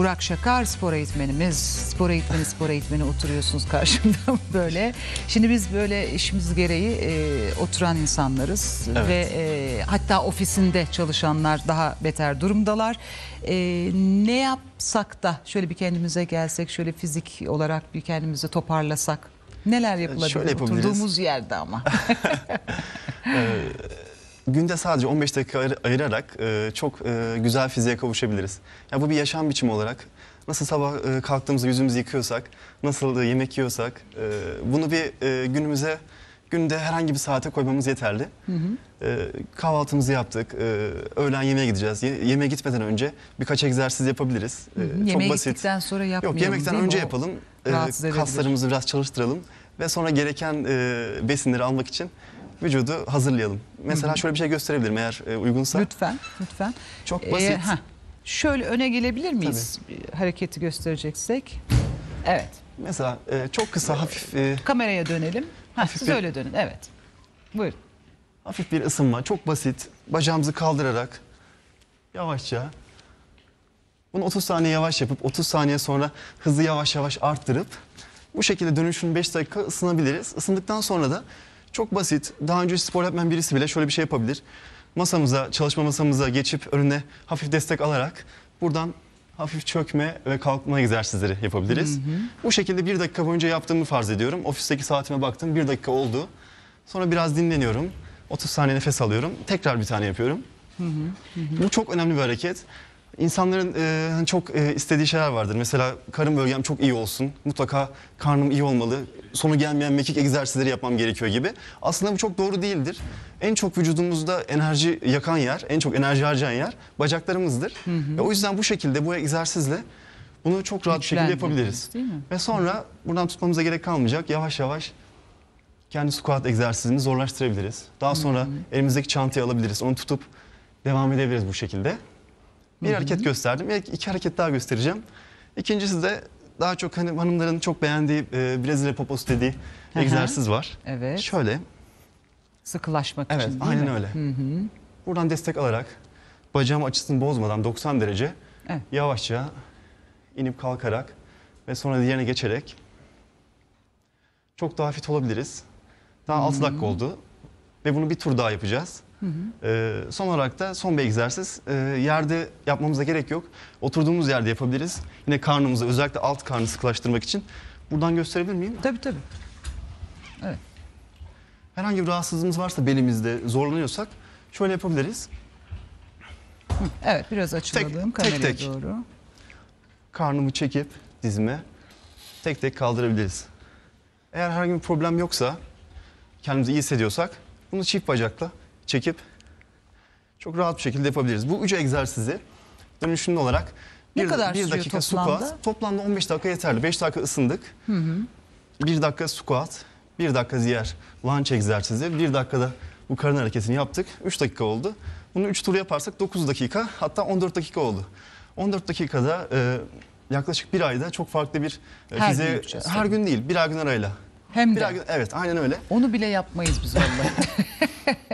Burak Şakar spor eğitmenimiz. Spor eğitmeni, spor eğitmeni oturuyorsunuz karşımda böyle. Şimdi biz böyle işimiz gereği e, oturan insanlarız. Evet. Ve e, hatta ofisinde çalışanlar daha beter durumdalar. E, ne yapsak da şöyle bir kendimize gelsek, şöyle fizik olarak bir kendimizi toparlasak. Neler yapılabilir? Şöyle Oturduğumuz yerde ama. Ee, günde sadece 15 dakika ayırarak e, çok e, güzel fiziğe kavuşabiliriz. Ya bu bir yaşam biçimi olarak nasıl sabah e, kalktığımızda yüzümüzü yıkıyorsak, nasıl e, yemek yiyorsak e, bunu bir e, günümüze günde herhangi bir saate koymamız yeterli. Hı hı. kahvaltımızı yaptık, öğlen yemeğe gideceğiz. yemeğe gitmeden önce birkaç egzersiz yapabiliriz. E, hı hı. Çok yemeğe basit. gittikten sonra yapmayalım. Yok yemekten önce o yapalım. kaslarımızı biraz çalıştıralım ve sonra gereken besinleri almak için vücudu hazırlayalım. Mesela şöyle bir şey gösterebilirim eğer e, uygunsa. Lütfen, lütfen. Çok ee, basit. Ee, heh. şöyle öne gelebilir miyiz? Tabii. Hareketi göstereceksek. Evet. Mesela e, çok kısa hafif... E, Kameraya dönelim. Ha, hafif siz bir- öyle dönün. Evet. Buyurun. Hafif bir ısınma, çok basit. Bacağımızı kaldırarak yavaşça. Bunu 30 saniye yavaş yapıp 30 saniye sonra hızı yavaş yavaş arttırıp bu şekilde dönüşün 5 dakika ısınabiliriz. Isındıktan sonra da çok basit. Daha önce spor yapmayan birisi bile şöyle bir şey yapabilir. Masamıza, çalışma masamıza geçip önüne hafif destek alarak buradan hafif çökme ve kalkma egzersizleri yapabiliriz. Hı hı. Bu şekilde bir dakika boyunca yaptığımı farz ediyorum. Ofisteki saatime baktım bir dakika oldu. Sonra biraz dinleniyorum. 30 saniye nefes alıyorum. Tekrar bir tane yapıyorum. Hı hı. Hı hı. Bu çok önemli bir hareket. İnsanların e, hani çok e, istediği şeyler vardır. Mesela karın bölgem çok iyi olsun, mutlaka karnım iyi olmalı, sonu gelmeyen mekik egzersizleri yapmam gerekiyor gibi. Aslında bu çok doğru değildir. En çok vücudumuzda enerji yakan yer, en çok enerji harcayan yer bacaklarımızdır. Hı hı. Ve o yüzden bu şekilde bu egzersizle bunu çok rahat bir şekilde yapabiliriz. Değil mi? Ve sonra buradan tutmamıza gerek kalmayacak. Yavaş yavaş kendi squat egzersizini zorlaştırabiliriz. Daha sonra hı hı. elimizdeki çantayı alabiliriz. Onu tutup devam edebiliriz bu şekilde. Bir Hı -hı. hareket gösterdim. İki hareket daha göstereceğim. İkincisi de daha çok hani hanımların çok beğendiği e, Brezilya poposu dediği Hı -hı. egzersiz var. Evet. Şöyle. Sıkılaşmak evet, için değil aynen mi? öyle. Hı -hı. Buradan destek alarak bacağım açısını bozmadan 90 derece evet. yavaşça inip kalkarak ve sonra diğerine geçerek çok daha fit olabiliriz. Daha Hı -hı. 6 dakika oldu ve bunu bir tur daha yapacağız. Hı ee, hı. son olarak da son bir egzersiz. Ee, yerde yapmamıza gerek yok. Oturduğumuz yerde yapabiliriz. Yine karnımızı özellikle alt karnı sıkılaştırmak için. Buradan gösterebilir miyim? Tabii tabii. Evet. Herhangi bir rahatsızlığımız varsa belimizde zorlanıyorsak şöyle yapabiliriz. Hı, evet biraz açılalım kameraya tek. doğru. Karnımı çekip dizime tek tek kaldırabiliriz. Eğer herhangi bir problem yoksa kendimizi iyi hissediyorsak bunu çift bacakla çekip çok rahat bir şekilde yapabiliriz. Bu üç egzersizi dönüşümlü olarak ne bir, kadar bir dakika toplamda? squat. Toplamda 15 dakika yeterli. 5 dakika ısındık. Hı hı. 1 dakika squat, bir dakika diğer lunge egzersizi, 1 dakikada bu karın hareketini yaptık. 3 dakika oldu. Bunu 3 tur yaparsak 9 dakika hatta 14 dakika oldu. 14 dakikada e, yaklaşık bir ayda çok farklı bir e, her fiziğe, gün yapacağız, her tabii. gün değil birer gün arayla. Hem birer de. Gün, evet aynen öyle. Onu bile yapmayız biz vallahi.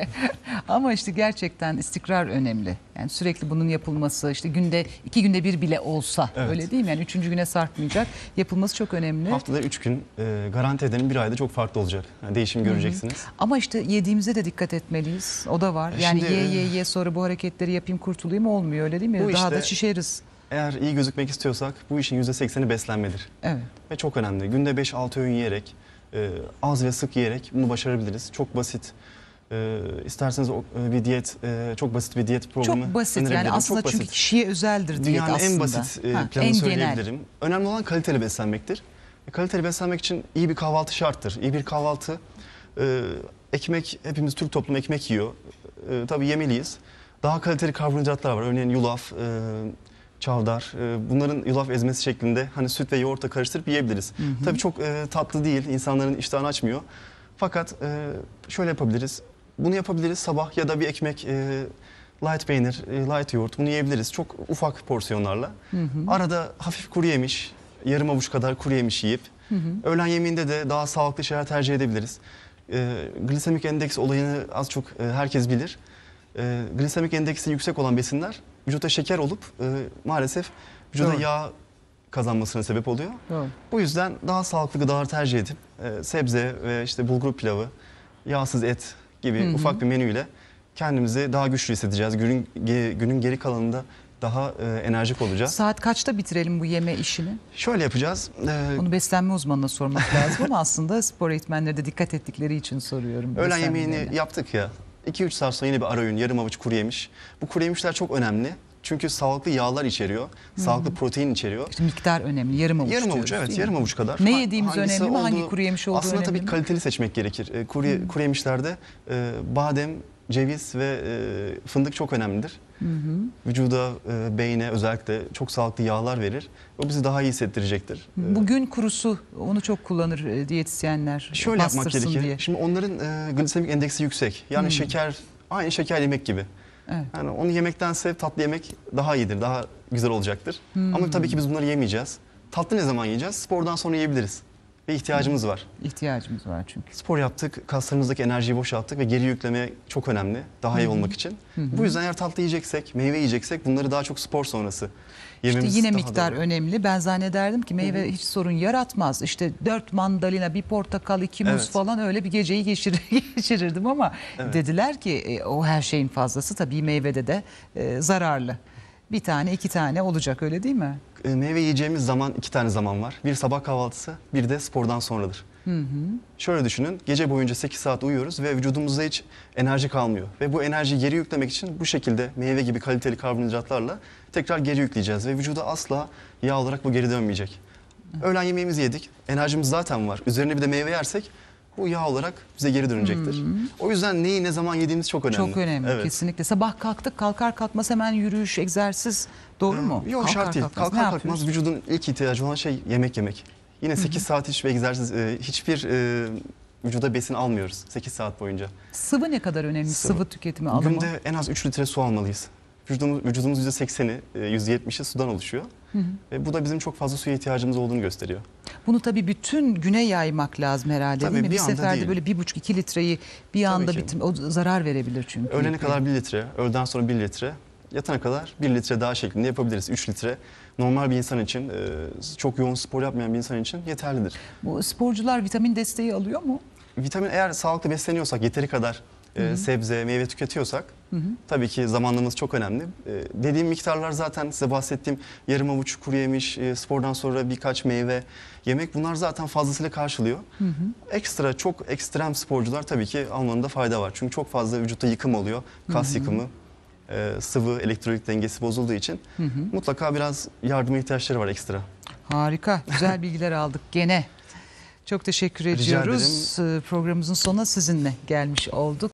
Ama işte gerçekten istikrar önemli. Yani sürekli bunun yapılması işte günde iki günde bir bile olsa evet. öyle değil mi? Yani üçüncü güne sarkmayacak. Yapılması çok önemli. Haftada üç gün e, garanti edenin bir ayda çok farklı olacak. Yani değişim göreceksiniz. Hı hı. Ama işte yediğimize de dikkat etmeliyiz. O da var. E yani Şimdi, ye e, ye ye sonra bu hareketleri yapayım kurtulayım olmuyor öyle değil mi? Bu Daha işte, da şişeriz. Eğer iyi gözükmek istiyorsak bu işin yüzde sekseni beslenmedir. Evet. Ve çok önemli. Günde 5-6 öğün yiyerek, e, az ve sık yiyerek bunu başarabiliriz. Çok basit. E, isterseniz o, e, bir diyet, e, çok basit bir diyet programı Çok basit yani aslında Çok çünkü basit. kişiye özeldir diyet Dünyanın aslında. en basit e, Ha, planı en genel. Önemli olan kaliteli beslenmektir. E, Kaliteli beslenmek için iyi bir kahvaltı şarttır. İyi bir kahvaltı, e, ekmek, hepimiz Türk toplumu ekmek yiyor. E, tabii yemeliyiz. Daha kaliteli karbonhidratlar var. Örneğin yulaf, e, çavdar. E, bunların yulaf ezmesi şeklinde hani süt ve yoğurtla karıştırıp yiyebiliriz. Tabii çok e, tatlı değil, insanların iştahını açmıyor. Fakat e, şöyle yapabiliriz. Bunu yapabiliriz sabah ya da bir ekmek, e, light peynir, e, light yoğurt bunu yiyebiliriz. Çok ufak porsiyonlarla. Hı hı. Arada hafif kuru yemiş, yarım avuç kadar kuru yemiş yiyip hı hı. öğlen yemeğinde de daha sağlıklı şeyler tercih edebiliriz. E, glisemik endeks olayını az çok e, herkes bilir. E, glisemik endeksi yüksek olan besinler vücuda şeker olup e, maalesef vücuda Doğru. yağ kazanmasına sebep oluyor. Doğru. Bu yüzden daha sağlıklı gıdalar tercih edip e, sebze ve işte bulgur pilavı, yağsız et gibi Hı -hı. ufak bir menüyle kendimizi daha güçlü hissedeceğiz. Günün, günün geri kalanında daha e, enerjik olacağız. Saat kaçta bitirelim bu yeme işini? Şöyle yapacağız. E... Onu beslenme uzmanına sormak lazım ama aslında spor eğitmenleri de dikkat ettikleri için soruyorum. Öğlen yemeğini yaptık ya. 2-3 saat sonra yine bir ara öğün, yarım avuç kuru yemiş. Bu kuru yemişler çok önemli. Çünkü sağlıklı yağlar içeriyor. Hmm. Sağlıklı protein içeriyor. İşte miktar önemli. Yarım avuç Yarım avuç evet yarım avuç kadar. Ne yediğimiz Hangisi önemli mi? hangi kuru yemiş olduğu aslında önemli Aslında tabii kaliteli seçmek gerekir. E, kuru, hmm. kuru yemişlerde e, badem, ceviz ve e, fındık çok önemlidir. Hı hı. Vücuda, e, beyne özellikle çok sağlıklı yağlar verir. O bizi daha iyi hissettirecektir. E, Bugün kurusu onu çok kullanır e, diyetisyenler. E, Şöyle yapmak gerekir. Diye. Şimdi onların e, glisemik endeksi yüksek. Yani hı. Hmm. şeker aynı şeker yemek gibi. Evet. Yani onu yemektense tatlı yemek daha iyidir, daha güzel olacaktır. Hmm. Ama tabii ki biz bunları yemeyeceğiz. Tatlı ne zaman yiyeceğiz? Spordan sonra yiyebiliriz ve ihtiyacımız var. İhtiyacımız var çünkü. Spor yaptık, kaslarımızdaki enerjiyi boşalttık ve geri yükleme çok önemli daha iyi olmak için. Bu yüzden eğer tatlı yiyeceksek, meyve yiyeceksek bunları daha çok spor sonrası yememiz İşte yine miktar doğru. önemli. Ben zannederdim ki meyve hiç sorun yaratmaz. İşte dört mandalina, bir portakal, iki muz evet. falan öyle bir geceyi geçirir, geçirirdim ama evet. dediler ki e, o her şeyin fazlası tabii meyvede de e, zararlı. Bir tane iki tane olacak öyle değil mi? E, meyve yiyeceğimiz zaman iki tane zaman var. Bir sabah kahvaltısı, bir de spordan sonradır. Hı hı. Şöyle düşünün, gece boyunca 8 saat uyuyoruz ve vücudumuzda hiç enerji kalmıyor. Ve bu enerjiyi geri yüklemek için bu şekilde meyve gibi kaliteli karbonhidratlarla tekrar geri yükleyeceğiz. Ve vücuda asla yağ olarak bu geri dönmeyecek. Öğlen yemeğimizi yedik, enerjimiz zaten var. Üzerine bir de meyve yersek bu yağ olarak bize geri dönecektir. Hmm. O yüzden neyi ne zaman yediğimiz çok önemli. Çok önemli evet. kesinlikle. Sabah kalktık kalkar kalkmaz hemen yürüyüş, egzersiz doğru hmm, mu? Yok kalkar, şart değil. Kalkar kalkmaz, vücudun ilk ihtiyacı olan şey yemek yemek. Yine 8 Hı -hı. saat hiçbir egzersiz, e, hiçbir e, vücuda besin almıyoruz 8 saat boyunca. Sıvı ne kadar önemli sıvı, sıvı tüketimi alımı? Günde en az 3 litre su almalıyız. Vücudumuz, vücudumuz %80'i, %70'i e, sudan oluşuyor. Hı hı. Ve bu da bizim çok fazla suya ihtiyacımız olduğunu gösteriyor. Bunu tabii bütün güne yaymak lazım herhalde tabii, değil mi? Bir, bir seferde değil. böyle bir buçuk iki litreyi bir tabii anda bitim, o zarar verebilir çünkü. Öğlene kadar bir litre, öğleden sonra bir litre, yatana kadar bir litre daha şeklinde yapabiliriz. Üç litre normal bir insan için, e, çok yoğun spor yapmayan bir insan için yeterlidir. Bu sporcular vitamin desteği alıyor mu? Vitamin eğer sağlıklı besleniyorsak yeteri kadar hı ee, sebze, meyve tüketiyorsak hı hı. tabii ki zamanımız çok önemli. E, dediğim miktarlar zaten size bahsettiğim yarım avuç kuru yemiş, e, spordan sonra birkaç meyve yemek bunlar zaten fazlasıyla karşılıyor. Hı hı. Ekstra çok ekstrem sporcular tabii ki almanında fayda var. Çünkü çok fazla vücutta yıkım oluyor, kas hı hı. yıkımı e, sıvı elektrolit dengesi bozulduğu için hı hı. mutlaka biraz yardıma ihtiyaçları var ekstra. Harika. Güzel bilgiler aldık gene. Çok teşekkür ediyoruz. Ee, programımızın sonuna sizinle gelmiş olduk.